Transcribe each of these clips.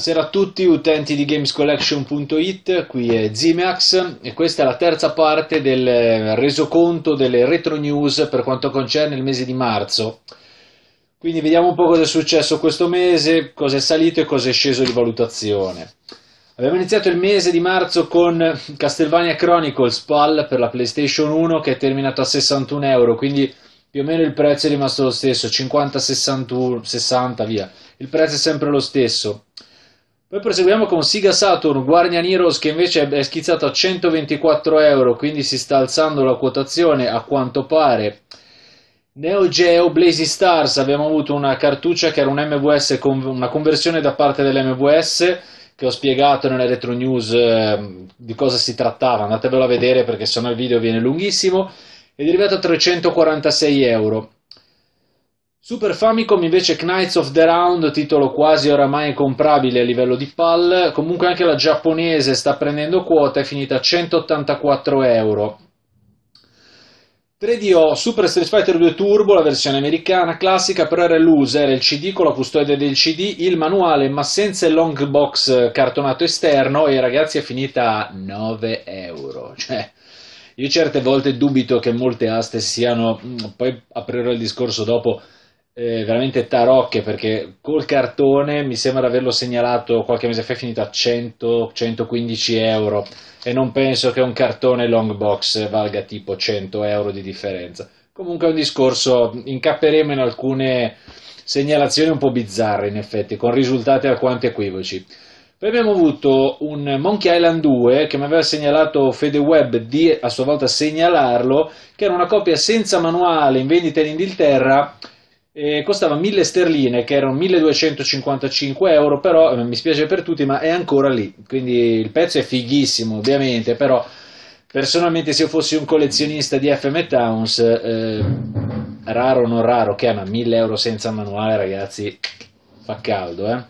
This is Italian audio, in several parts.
Buonasera a tutti utenti di gamescollection.it, qui è Zimax e questa è la terza parte del resoconto delle retro news per quanto concerne il mese di marzo. Quindi vediamo un po' cosa è successo questo mese, cosa è salito e cosa è sceso di valutazione. Abbiamo iniziato il mese di marzo con Castlevania Chronicles PAL per la PlayStation 1 che è terminato a 61 euro, quindi più o meno il prezzo è rimasto lo stesso, 50-60 via, il prezzo è sempre lo stesso. Poi proseguiamo con Siga Saturn, Guardian Heroes che invece è schizzato a 124 euro, quindi si sta alzando la quotazione a quanto pare. Neo Geo Blazy Stars abbiamo avuto una cartuccia che era un MVS una conversione da parte dell'MVS che ho spiegato nell'Electro news eh, di cosa si trattava, andatevelo a vedere perché sennò il video viene lunghissimo ed è arrivato a 346 euro. Super Famicom invece Knights of the Round, titolo quasi oramai comprabile a livello di PAL, comunque anche la giapponese sta prendendo quota, è finita a 184 euro. 3DO Super Street Fighter 2 Turbo, la versione americana classica, però era l'user, era il CD con la custodia del CD, il manuale, ma senza il long box cartonato esterno e ragazzi è finita a 9 euro. Cioè, io certe volte dubito che molte aste siano, mm, poi aprirò il discorso dopo, eh, veramente tarocche perché col cartone mi sembra di averlo segnalato qualche mese fa è finito a 100, 115 euro e non penso che un cartone long box valga tipo 100 euro di differenza. Comunque è un discorso, incapperemo in alcune segnalazioni un po' bizzarre in effetti, con risultati alquanto equivoci. Poi abbiamo avuto un Monkey Island 2 che mi aveva segnalato FedeWeb di a sua volta segnalarlo, che era una copia senza manuale in vendita in Inghilterra eh, costava 1000 sterline, che erano 1255 euro, però eh, mi spiace per tutti, ma è ancora lì. Quindi il pezzo è fighissimo, ovviamente, però personalmente se io fossi un collezionista di FM Towns, eh, raro o non raro, che è ma 1000 euro senza manuale, ragazzi, fa caldo, eh.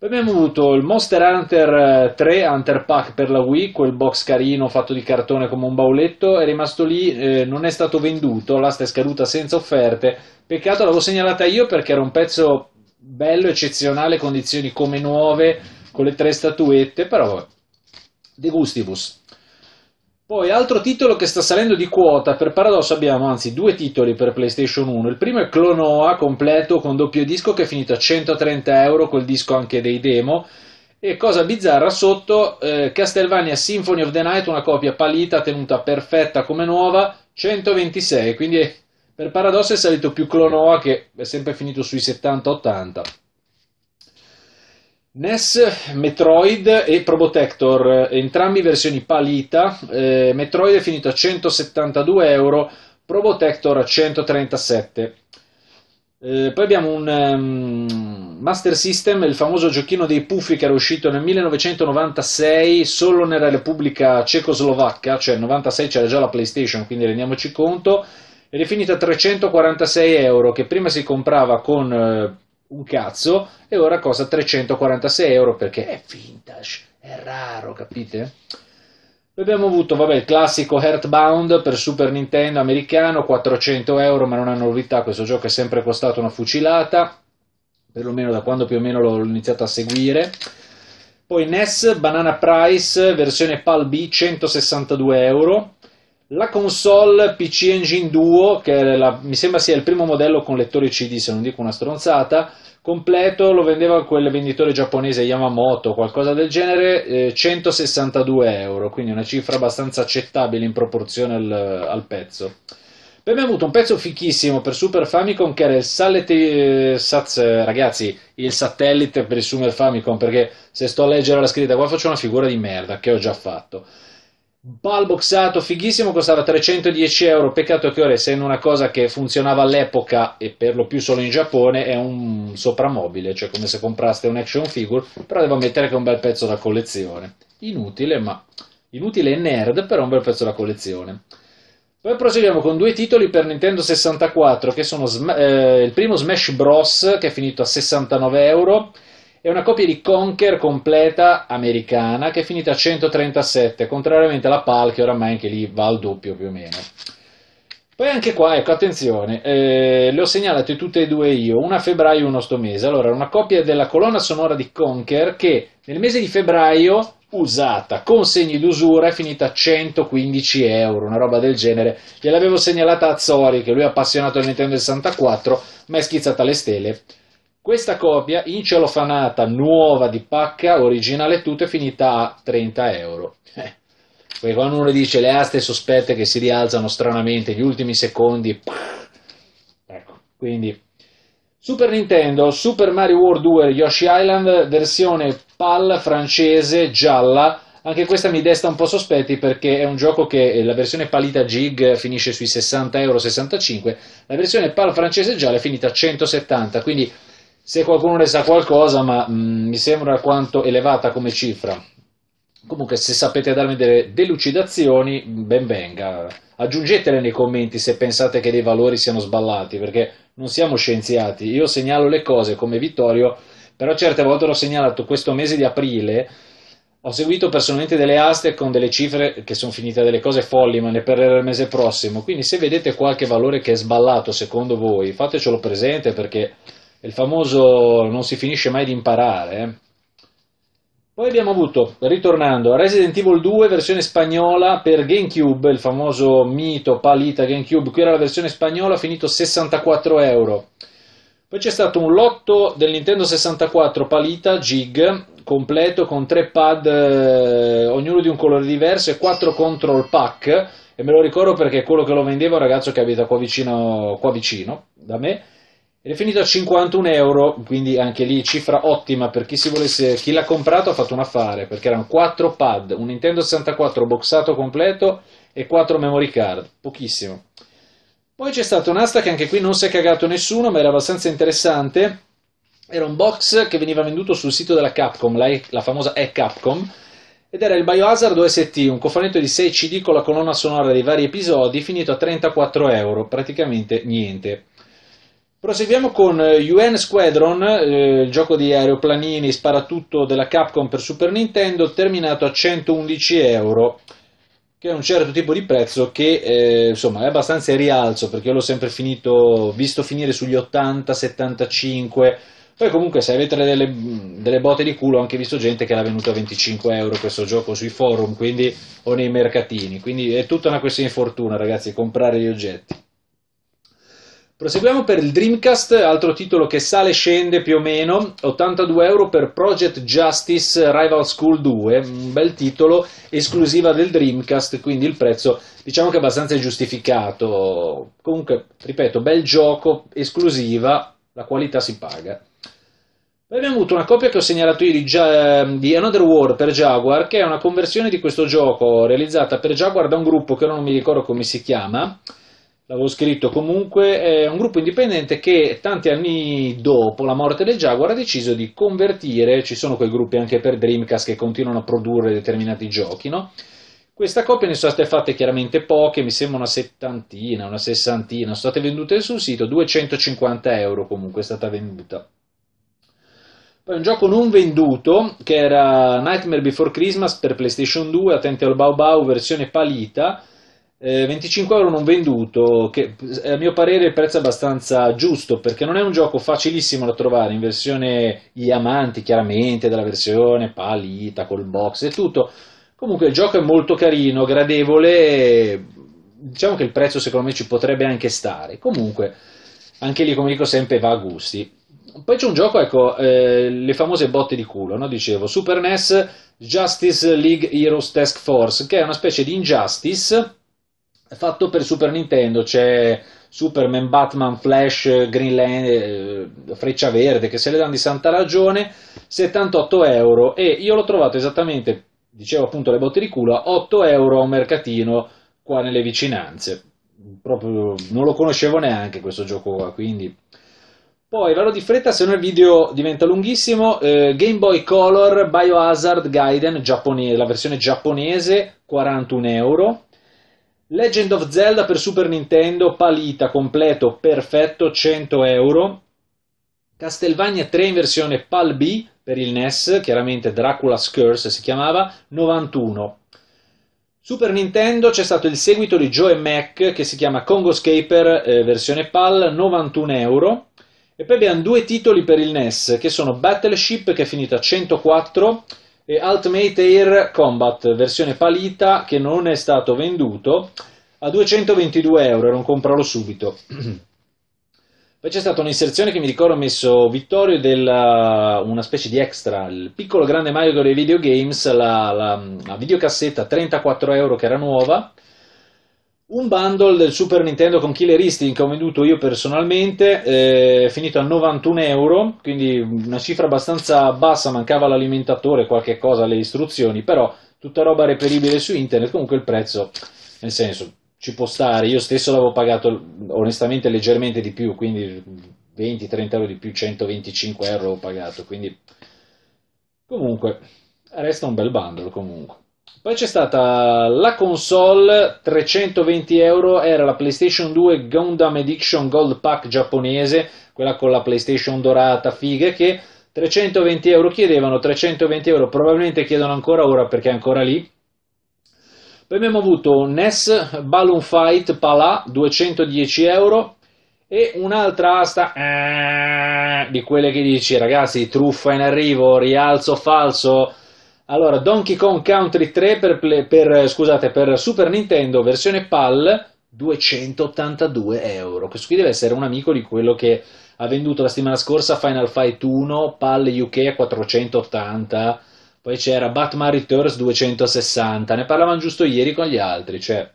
Poi abbiamo avuto il Monster Hunter 3 eh, Hunter Pack per la Wii, quel box carino fatto di cartone come un bauletto, è rimasto lì, eh, non è stato venduto, l'asta è scaduta senza offerte. Peccato l'avevo segnalata io perché era un pezzo bello, eccezionale, condizioni come nuove, con le tre statuette, però De gustibus. Poi, altro titolo che sta salendo di quota, per paradosso abbiamo anzi due titoli per PlayStation 1. Il primo è Clonoa, completo con doppio disco, che è finito a 130 euro, col disco anche dei demo. E cosa bizzarra, sotto eh, Castlevania Symphony of the Night, una copia palita, tenuta perfetta come nuova, 126. Quindi per paradosso è salito più Clonoa, che è sempre finito sui 70-80. NES, Metroid e Probotector, entrambi versioni palita, eh, Metroid è finito a 172 euro, Probotector a 137. Eh, poi abbiamo un um, Master System, il famoso giochino dei puffi che era uscito nel 1996 solo nella Repubblica Cecoslovacca, cioè nel 96 c'era già la PlayStation, quindi rendiamoci conto, ed è finito a 346 euro che prima si comprava con... Eh, un cazzo e ora costa 346 euro perché è vintage, è raro, capite? Abbiamo avuto vabbè, il classico Heartbound per Super Nintendo americano, 400 euro, ma non ha novità, questo gioco è sempre costato una fucilata, perlomeno da quando più o meno l'ho iniziato a seguire. Poi NES Banana Price, versione PAL B, 162 euro, la console PC Engine Duo, che la, mi sembra sia il primo modello con lettore CD, se non dico una stronzata, completo lo vendeva quel venditore giapponese Yamamoto, qualcosa del genere, eh, 162 euro, quindi una cifra abbastanza accettabile in proporzione al, al pezzo. Poi abbiamo avuto un pezzo fichissimo per Super Famicom che era il Satellite, eh, eh, ragazzi, il satellite per il Super Famicom, perché se sto a leggere la scritta qua faccio una figura di merda che ho già fatto. Bal boxato fighissimo, costava 310 euro. Peccato che ora, essendo una cosa che funzionava all'epoca e per lo più solo in Giappone, è un soprammobile, cioè come se compraste un action figure. Però devo ammettere che è un bel pezzo da collezione. Inutile, ma inutile e nerd, però è un bel pezzo da collezione. Poi proseguiamo con due titoli per Nintendo 64, che sono eh, il primo Smash Bros, che è finito a 69 euro è una copia di Conker completa americana che è finita a 137, contrariamente alla PAL che oramai anche lì va al doppio più o meno. Poi anche qua, ecco, attenzione, eh, le ho segnalate tutte e due io, una a febbraio e uno sto mese. Allora, una copia della colonna sonora di Conker che nel mese di febbraio, usata, con segni d'usura, è finita a 115 euro, una roba del genere. Gliel'avevo segnalata a Zori, che lui è appassionato del Nintendo 64, ma è schizzata alle stelle questa copia incelofanata nuova di pacca originale tutto è finita a 30 euro. Eh. quando uno dice le aste sospette che si rialzano stranamente gli ultimi secondi, pah. ecco, quindi Super Nintendo, Super Mario World 2 Yoshi Island, versione PAL francese gialla. Anche questa mi desta un po' sospetti perché è un gioco che eh, la versione palita Jig finisce sui 60 euro 65, la versione PAL francese gialla è finita a 170, quindi se qualcuno ne sa qualcosa, ma mh, mm, mi sembra alquanto elevata come cifra. Comunque, se sapete darmi delle delucidazioni, ben venga. Aggiungetele nei commenti se pensate che dei valori siano sballati, perché non siamo scienziati. Io segnalo le cose come Vittorio, però certe volte l'ho segnalato questo mese di aprile. Ho seguito personalmente delle aste con delle cifre che sono finite delle cose folli, ma ne parlerò il mese prossimo. Quindi, se vedete qualche valore che è sballato secondo voi, fatecelo presente perché il famoso non si finisce mai di imparare. Eh. Poi abbiamo avuto, ritornando, Resident Evil 2 versione spagnola per GameCube, il famoso mito palita GameCube, qui era la versione spagnola, finito 64 euro. Poi c'è stato un lotto del Nintendo 64 palita Gig completo con tre pad, eh, ognuno di un colore diverso e quattro control pack. E me lo ricordo perché quello che lo vendeva un ragazzo che abita qua vicino, qua vicino da me ed è finito a 51 euro, quindi anche lì cifra ottima per chi, volesse, chi l'ha comprato ha fatto un affare, perché erano 4 pad, un Nintendo 64 boxato completo e 4 memory card, pochissimo. Poi c'è stata un'asta che anche qui non si è cagato nessuno, ma era abbastanza interessante. Era un box che veniva venduto sul sito della Capcom, la, e, la famosa e-Capcom, ed era il Biohazard OST, un cofanetto di 6 CD con la colonna sonora dei vari episodi, finito a 34 euro, praticamente niente. Proseguiamo con eh, UN Squadron, eh, il gioco di aeroplanini sparatutto della Capcom per Super Nintendo, terminato a 111 euro, che è un certo tipo di prezzo che eh, insomma è abbastanza in rialzo perché io l'ho sempre finito, visto finire sugli 80, 75. Poi comunque se avete delle, delle botte di culo ho anche visto gente che l'ha venuto a 25 euro questo gioco sui forum quindi, o nei mercatini, quindi è tutta una questione di fortuna ragazzi comprare gli oggetti. Proseguiamo per il Dreamcast, altro titolo che sale e scende più o meno, 82 euro per Project Justice Rival School 2, un bel titolo, esclusiva del Dreamcast, quindi il prezzo diciamo che abbastanza giustificato. Comunque, ripeto, bel gioco, esclusiva, la qualità si paga. Poi abbiamo avuto una copia che ho segnalato ieri di Another War per Jaguar, che è una conversione di questo gioco realizzata per Jaguar da un gruppo che non mi ricordo come si chiama, l'avevo scritto comunque, è un gruppo indipendente che tanti anni dopo la morte del Jaguar ha deciso di convertire, ci sono quei gruppi anche per Dreamcast che continuano a produrre determinati giochi, no? Questa copia ne sono state fatte chiaramente poche, mi sembra una settantina, una sessantina, sono state vendute sul sito, 250 euro comunque è stata venduta. Poi un gioco non venduto che era Nightmare Before Christmas per PlayStation 2, attenti al Bau Bau, versione palita, eh, 25 euro non venduto, che a mio parere è il prezzo abbastanza giusto perché non è un gioco facilissimo da trovare in versione gli amanti, chiaramente, della versione palita col box e tutto. Comunque il gioco è molto carino, gradevole, diciamo che il prezzo secondo me ci potrebbe anche stare. Comunque, anche lì come dico sempre va a gusti. Poi c'è un gioco, ecco, eh, le famose botte di culo, no? dicevo, Super NES Justice League Heroes Task Force, che è una specie di Injustice fatto per Super Nintendo, c'è Superman, Batman, Flash, Green Lantern, eh, Freccia Verde, che se le danno di santa ragione, 78 euro e io l'ho trovato esattamente, dicevo appunto le botte di culo, 8 euro a un mercatino qua nelle vicinanze. Proprio non lo conoscevo neanche questo gioco qua, quindi... Poi vado di fretta, se no il video diventa lunghissimo. Eh, Game Boy Color Biohazard Gaiden, la versione giapponese, 41 euro. Legend of Zelda per Super Nintendo, palita, completo, perfetto, 100 euro. Castlevania 3 in versione PAL B per il NES, chiaramente Dracula's Curse si chiamava, 91. Super Nintendo c'è stato il seguito di Joe Mac che si chiama Congo Scaper eh, versione PAL, 91 euro. E poi abbiamo due titoli per il NES che sono Battleship che è finita a 104 e Ultimate Air Combat, versione palita, che non è stato venduto, a 222 euro, non compralo subito. Poi c'è stata un'inserzione che mi ricordo ho messo Vittorio della, uh, una specie di extra, il piccolo grande Mario delle videogames, la, la, la videocassetta 34 euro che era nuova, un bundle del Super Nintendo con Killer Instinct che ho venduto io personalmente, eh, finito a 91 euro, quindi una cifra abbastanza bassa, mancava l'alimentatore, qualche cosa, le istruzioni, però tutta roba reperibile su internet, comunque il prezzo, nel senso, ci può stare, io stesso l'avevo pagato onestamente leggermente di più, quindi 20-30 euro di più, 125 euro ho pagato, quindi comunque resta un bel bundle comunque. Poi c'è stata la console, 320 euro, era la PlayStation 2 Gundam Edition Gold Pack giapponese, quella con la PlayStation dorata, fighe, che 320 euro chiedevano, 320 euro probabilmente chiedono ancora ora perché è ancora lì. Poi abbiamo avuto NES Balloon Fight Palà, 210 euro, e un'altra asta eh, di quelle che dici ragazzi truffa in arrivo, rialzo falso, allora, Donkey Kong Country 3 per, per, scusate, per Super Nintendo, versione PAL, 282 euro. Questo qui deve essere un amico di quello che ha venduto la settimana scorsa Final Fight 1, PAL UK a 480, poi c'era Batman Returns 260, ne parlavamo giusto ieri con gli altri, cioè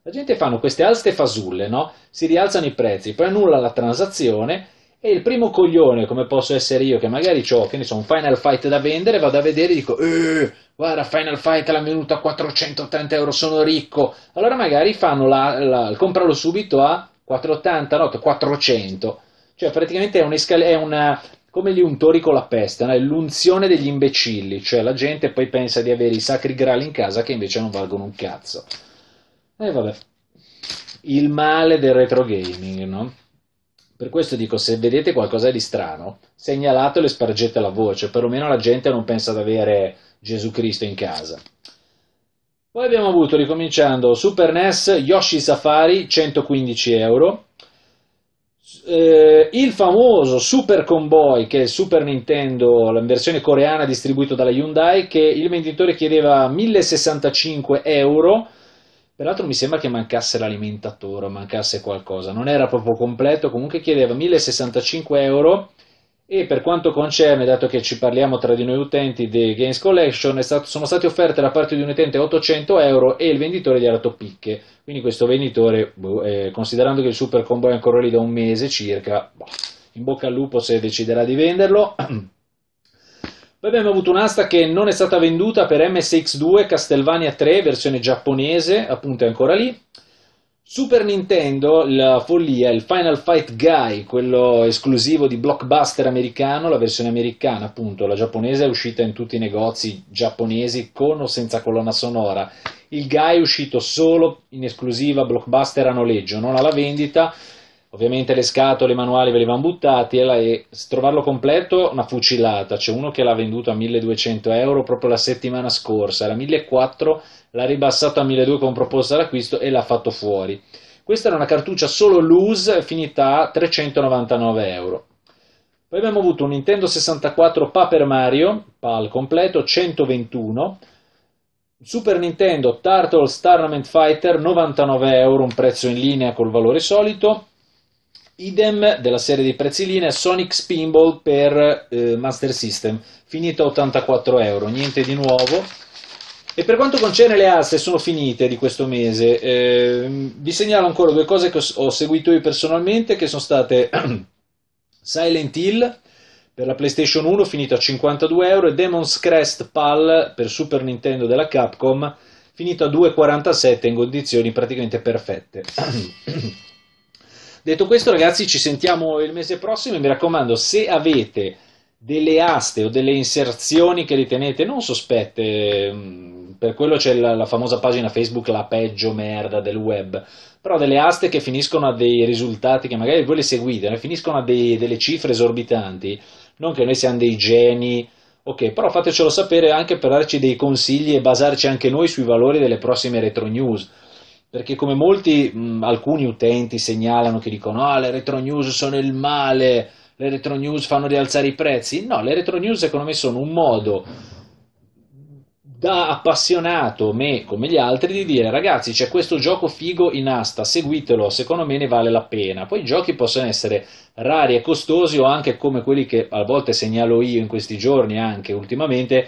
la gente fanno queste alste fasulle, no? Si rialzano i prezzi, poi annulla la transazione e il primo coglione, come posso essere io, che magari ho, che ne so, un Final Fight da vendere, vado a vedere e dico, eh, guarda, Final Fight venuto a 480 euro, sono ricco. Allora magari fanno la, la, compralo subito a 480, no, 400. Cioè praticamente è, è una, come gli untori con la peste, no? è l'unzione degli imbecilli, cioè la gente poi pensa di avere i sacri grali in casa che invece non valgono un cazzo. E eh, vabbè, il male del retro gaming, no? Per questo dico, se vedete qualcosa di strano, segnalatelo e spargete la voce, perlomeno la gente non pensa ad avere Gesù Cristo in casa. Poi abbiamo avuto, ricominciando, Super NES Yoshi Safari 115 euro, eh, il famoso Super Convoy, che è il Super Nintendo, la versione coreana distribuito dalla Hyundai, che il venditore chiedeva 1065 euro Peraltro mi sembra che mancasse l'alimentatore, mancasse qualcosa, non era proprio completo, comunque chiedeva 1065 euro e per quanto concerne, dato che ci parliamo tra di noi utenti di Games Collection, stato, sono state offerte da parte di un utente 800 euro e il venditore gli ha dato picche. Quindi questo venditore, boh, eh, considerando che il Super Combo è ancora lì da un mese circa, boh, in bocca al lupo se deciderà di venderlo. Poi abbiamo avuto un'asta che non è stata venduta per MSX2 Castlevania 3, versione giapponese, appunto è ancora lì. Super Nintendo, la follia, il Final Fight Guy, quello esclusivo di blockbuster americano, la versione americana appunto, la giapponese è uscita in tutti i negozi giapponesi con o senza colonna sonora. Il Guy è uscito solo in esclusiva blockbuster a noleggio, non alla vendita, Ovviamente le scatole, i manuali venivano buttati e, la, e trovarlo completo una fucilata. C'è uno che l'ha venduto a 1200 euro proprio la settimana scorsa, era 1400, l'ha ribassato a 1200 con proposta d'acquisto e l'ha fatto fuori. Questa era una cartuccia solo loose finita a 399 euro. Poi abbiamo avuto un Nintendo 64 Paper Mario, PAL completo, 121 Super Nintendo Turtles Tournament Fighter 99 euro, un prezzo in linea col valore solito. Idem della serie di prezzi linea Sonic Spinball per eh, Master System, finito a 84 euro, niente di nuovo. E per quanto concerne le aste, sono finite di questo mese. Eh, vi segnalo ancora due cose che ho, seguito io personalmente, che sono state Silent Hill per la PlayStation 1, finito a 52 euro, e Demon's Crest PAL per Super Nintendo della Capcom, finito a 2,47 in condizioni praticamente perfette. Detto questo, ragazzi, ci sentiamo il mese prossimo e mi raccomando, se avete delle aste o delle inserzioni che ritenete non sospette, mm, per quello c'è la, la, famosa pagina Facebook la peggio merda del web, però delle aste che finiscono a dei risultati che magari voi le seguite, ma finiscono a dei, delle cifre esorbitanti, non che noi siamo dei geni, ok, però fatecelo sapere anche per darci dei consigli e basarci anche noi sui valori delle prossime retro news perché come molti, mh, alcuni utenti segnalano che dicono ah le retro news sono il male, le retro news fanno rialzare i prezzi, no, le retro news secondo me sono un modo da appassionato, me come gli altri, di dire ragazzi c'è questo gioco figo in asta, seguitelo, secondo me ne vale la pena. Poi i giochi possono essere rari e costosi o anche come quelli che a volte segnalo io in questi giorni, anche ultimamente,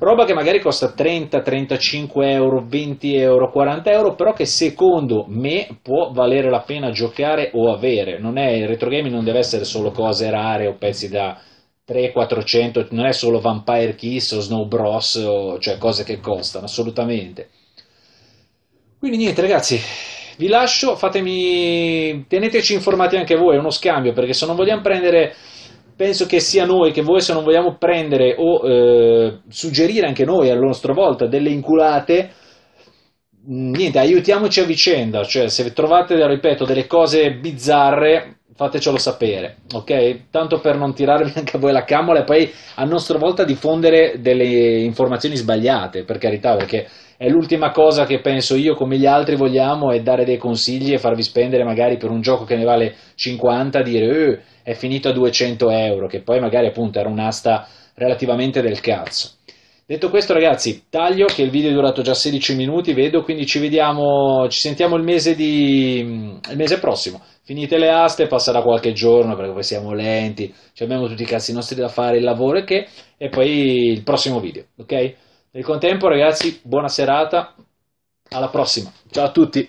roba che magari costa 30, 35 euro, 20 euro, 40 euro, però che secondo me può valere la pena giocare o avere. Non è, il retro gaming non deve essere solo cose rare o pezzi da 3, 400, non è solo Vampire Kiss o Snow Bros, o, cioè cose che costano, assolutamente. Quindi niente ragazzi, vi lascio, fatemi, teneteci informati anche voi, è uno scambio, perché se non vogliamo prendere penso che sia noi che voi se non vogliamo prendere o eh, suggerire anche noi alla nostra volta delle inculate mm, niente aiutiamoci a vicenda cioè se trovate ripeto delle cose bizzarre fatecelo sapere, ok? Tanto per non tirarvi anche a voi la cammola e poi a nostra volta diffondere delle informazioni sbagliate, per carità, perché è l'ultima cosa che penso io come gli altri vogliamo è dare dei consigli e farvi spendere magari per un gioco che ne vale 50 dire eh, è finito a 200 euro che poi magari appunto era un'asta relativamente del cazzo Detto questo, ragazzi, taglio che il video è durato già 16 minuti, vedo, quindi ci vediamo, ci sentiamo il mese, di, il mese prossimo. Finite le aste, passerà qualche giorno perché poi siamo lenti, abbiamo tutti i cazzi nostri da fare, il lavoro e che, e poi il prossimo video, ok? Nel contempo, ragazzi, buona serata, alla prossima, ciao a tutti!